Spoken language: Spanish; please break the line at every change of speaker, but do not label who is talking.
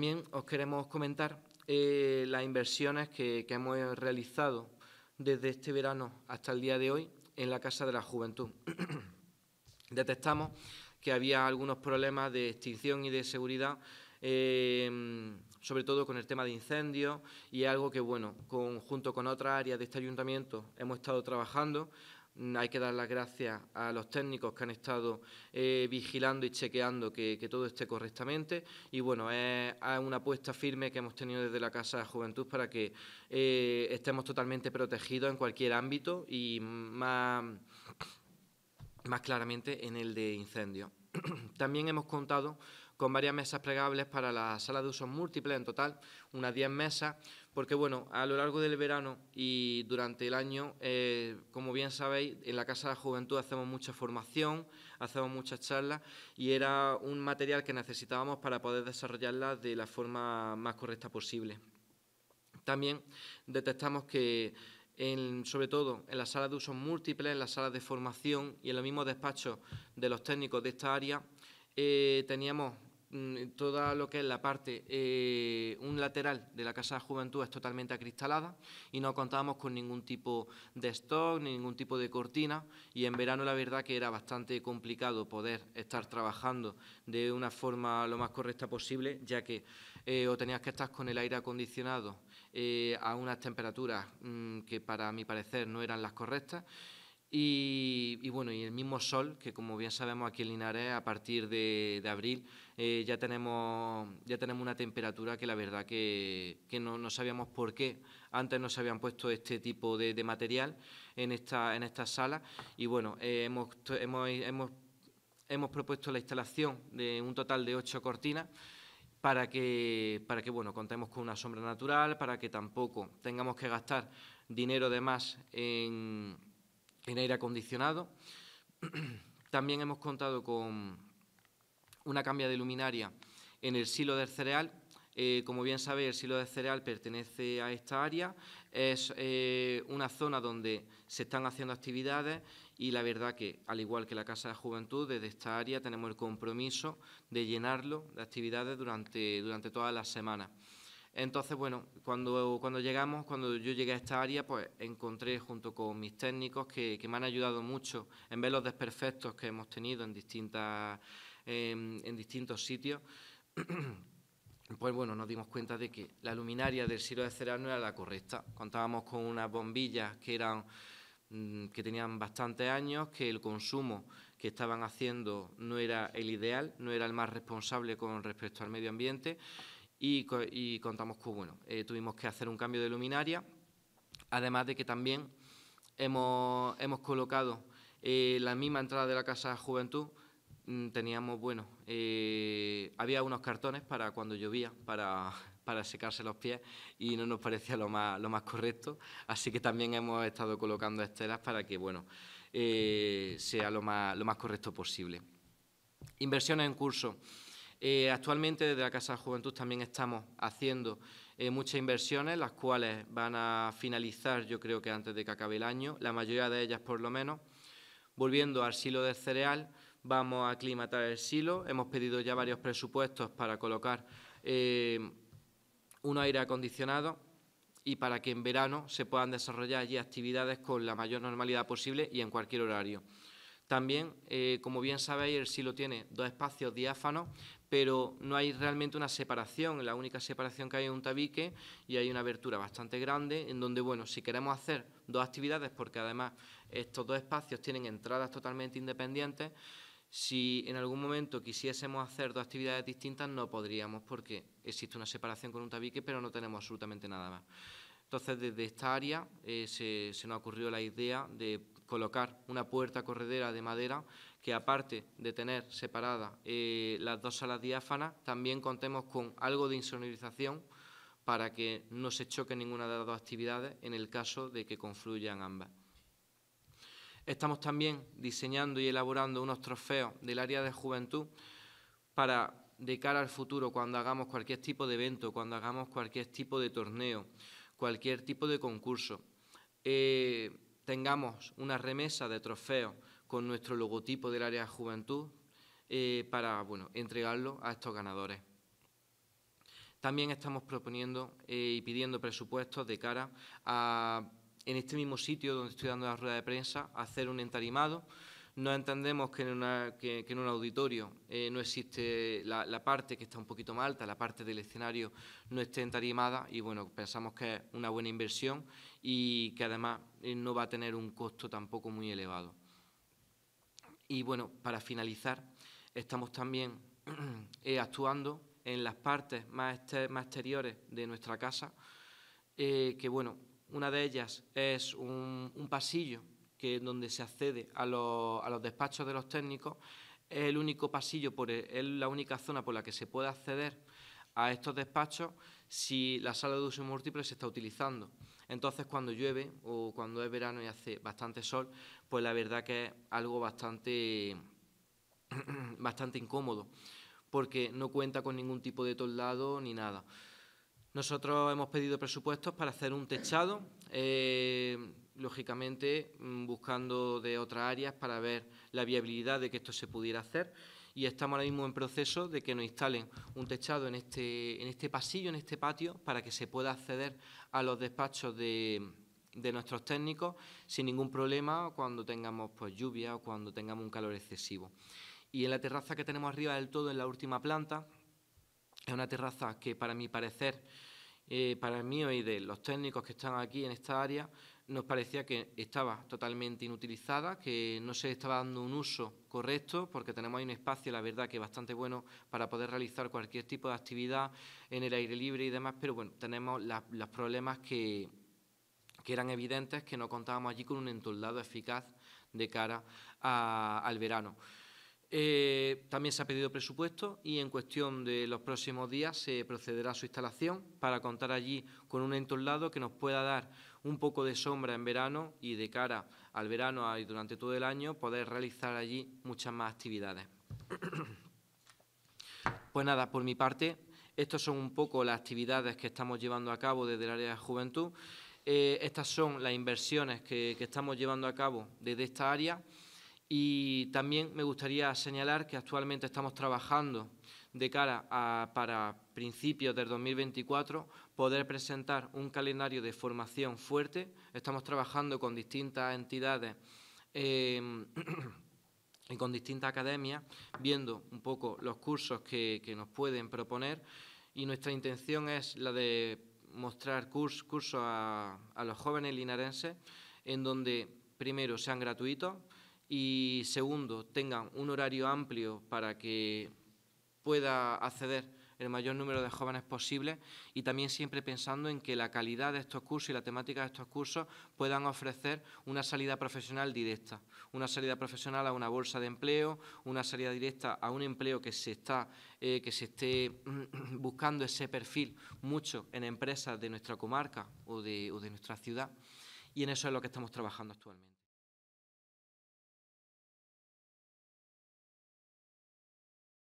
También os queremos comentar eh, las inversiones que, hemos realizado desde este verano hasta el día de hoy en la Casa de la Juventud. Detectamos que había algunos problemas de extinción y de seguridad, em, sobre todo con el tema de incendios, y algo que, bueno, junto con otras áreas de este ayuntamiento hemos estado trabajando. Mm, hay que dar las gracias a los técnicos que han estado eh, vigilando y chequeando que, todo esté correctamente. Y bueno, es, una apuesta firme que hemos tenido desde la Casa de Juventud para que eh, estemos totalmente protegidos en cualquier ámbito y más, más claramente en el de incendio También hemos contado con varias mesas plegables para la sala de usos múltiples, en total unas 10 mesas, porque bueno, a lo largo del verano y durante el año, eh, como bien sabéis, en la Casa de la Juventud hacemos mucha formación, hacemos muchas charlas y era un material que necesitábamos para poder desarrollarla de la forma más correcta posible. También detectamos que sobre todo en la sala de usos múltiples, en las salas de formación y en los mismos despachos de los técnicos de esta área, eh, teníamos Mm, toda lo que es la parte, eh, un lateral de la Casa de Juventud es totalmente acristalada y no contábamos con ningún tipo de stock, ni ningún tipo de cortina y en verano la verdad que era bastante complicado poder estar trabajando de una forma lo más correcta posible, ya que eh, o tenías que estar con el aire acondicionado eh, a unas temperaturas mm, que para mi parecer no eran las correctas, y, bueno, y el mismo sol, que como bien sabemos aquí en Linares, a partir de, abril eh, ya, tenemos, ya tenemos una temperatura que la verdad que, no, sabíamos por qué. Antes no se habían puesto este tipo de, material en esta, en esta sala y bueno, eh, hemos, hemos, propuesto la instalación de un total de ocho cortinas para que, para que bueno, contemos con una sombra natural, para que tampoco tengamos que gastar dinero de más en en aire acondicionado. También hemos contado con una cambia de luminaria en el silo del cereal. Eh, como bien sabéis, el silo del cereal pertenece a esta área. Es eh, una zona donde se están haciendo actividades y la verdad que, al igual que la Casa de Juventud, desde esta área tenemos el compromiso de llenarlo de actividades durante, durante todas las semanas. Entonces, bueno, cuando, llegamos, cuando yo llegué a esta área, pues encontré junto con mis técnicos que, me han ayudado mucho en ver los desperfectos que hemos tenido en, distintas, em, distintos sitios. pues bueno, nos dimos cuenta de que la luminaria del silo de no era la correcta. Contábamos con unas bombillas que eran mm, que tenían bastantes años, que el consumo que estaban haciendo no era el ideal, no era el más responsable con respecto al medio ambiente y, contamos que bueno, eh, tuvimos que hacer un cambio de luminaria, además de que también hemos, colocado eh, la misma entrada de la Casa Juventud, mm, teníamos, bueno, eh, había unos cartones para cuando llovía, para, secarse los pies y no nos parecía lo más, lo más correcto, así que también hemos estado colocando estelas para que, bueno, sea lo más, lo más correcto posible. Inversiones en curso. Eh, actualmente desde la Casa de Juventud también estamos haciendo eh, muchas inversiones, las cuales van a finalizar yo creo que antes de que acabe el año, la mayoría de ellas por lo menos. Volviendo al silo del cereal, vamos a aclimatar el silo. Hemos pedido ya varios presupuestos para colocar eh, un aire acondicionado y para que en verano se puedan desarrollar allí actividades con la mayor normalidad posible y en cualquier horario. También, eh, como bien sabéis, el silo tiene dos espacios diáfanos, pero no hay realmente una separación. La única separación que hay es un tabique y hay una abertura bastante grande en donde, bueno, si queremos hacer dos actividades, porque además estos dos espacios tienen entradas totalmente independientes, si en algún momento quisiésemos hacer dos actividades distintas no podríamos porque existe una separación con un tabique, pero no tenemos absolutamente nada más. Entonces, desde esta área eh, se, se, nos ocurrió la idea de colocar una puerta corredera de madera que aparte de tener separadas eh, las dos salas diáfanas, también contemos con algo de insonorización para que no se choque ninguna de las dos actividades en el caso de que confluyan ambas. Estamos también diseñando y elaborando unos trofeos del área de juventud para de cara al futuro, cuando hagamos cualquier tipo de evento, cuando hagamos cualquier tipo de torneo, cualquier tipo de concurso. Eh, tengamos una remesa de trofeos con nuestro logotipo del área de juventud eh, para bueno, entregarlo a estos ganadores. También estamos proponiendo eh, y pidiendo presupuestos de cara a, en este mismo sitio donde estoy dando la rueda de prensa, hacer un entarimado no entendemos que en, un auditorio eh, no existe la, parte que está un poquito más alta, la parte del escenario no esté entarimada y bueno, pensamos que es una buena inversión y que además eh, no va a tener un costo tampoco muy elevado. Y bueno, para finalizar, estamos también eh, actuando en las partes más, este, exteriores de nuestra casa, que bueno, una de ellas es un pasillo que es donde se accede a los, despachos de los técnicos, es el único pasillo, por es la única zona por la que se puede acceder a estos despachos si la sala de uso múltiple se está utilizando. Entonces, cuando llueve o cuando es verano y hace bastante sol, pues la verdad que es algo bastante, bastante incómodo, porque no cuenta con ningún tipo de toldado ni nada. Nosotros hemos pedido presupuestos para hacer un techado. Eh, lógicamente mm, buscando de otras áreas para ver la viabilidad de que esto se pudiera hacer y estamos ahora mismo en proceso de que nos instalen un techado en este, en este pasillo, en este patio, para que se pueda acceder a los despachos de, de nuestros técnicos sin ningún problema cuando tengamos pues, lluvia o cuando tengamos un calor excesivo. Y en la terraza que tenemos arriba del todo, en la última planta, es una terraza que para mi parecer eh, para mí y de los técnicos que están aquí en esta área, nos parecía que estaba totalmente inutilizada, que no se estaba dando un uso correcto, porque tenemos ahí un espacio, la verdad, que es bastante bueno para poder realizar cualquier tipo de actividad en el aire libre y demás, pero bueno, tenemos los problemas que, eran evidentes, que no contábamos allí con un entoldado eficaz de cara al verano. Eh, también se ha pedido presupuesto y en cuestión de los próximos días se procederá a su instalación para contar allí con un entornado que nos pueda dar un poco de sombra en verano y de cara al verano y durante todo el año poder realizar allí muchas más actividades. Pues nada, por mi parte, estas son un poco las actividades que estamos llevando a cabo desde el área de juventud. Eh, estas son las inversiones que estamos llevando a cabo desde esta área. Y también me gustaría señalar que actualmente estamos trabajando de cara a, para principios del 2024, poder presentar un calendario de formación fuerte. Estamos trabajando con distintas entidades em, y con distintas academias, viendo un poco los cursos que, nos pueden proponer. Y nuestra intención es la de mostrar cursos a, a los jóvenes linarenses, en donde primero sean gratuitos, y segundo, tengan un horario amplio para que pueda acceder el mayor número de jóvenes posible y también siempre pensando en que la calidad de estos cursos y la temática de estos cursos puedan ofrecer una salida profesional directa, una salida profesional a una bolsa de empleo, una salida directa a un empleo que se está eh, que se esté mm, buscando ese perfil mucho en empresas de nuestra comarca o de nuestra ciudad y en eso es lo que estamos trabajando actualmente.